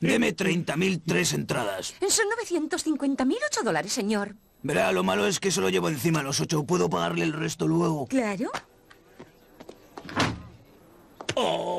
Deme 30.003 entradas. Son ocho dólares, señor. Verá, lo malo es que se lo llevo encima los ocho. Puedo pagarle el resto luego. Claro. Oh.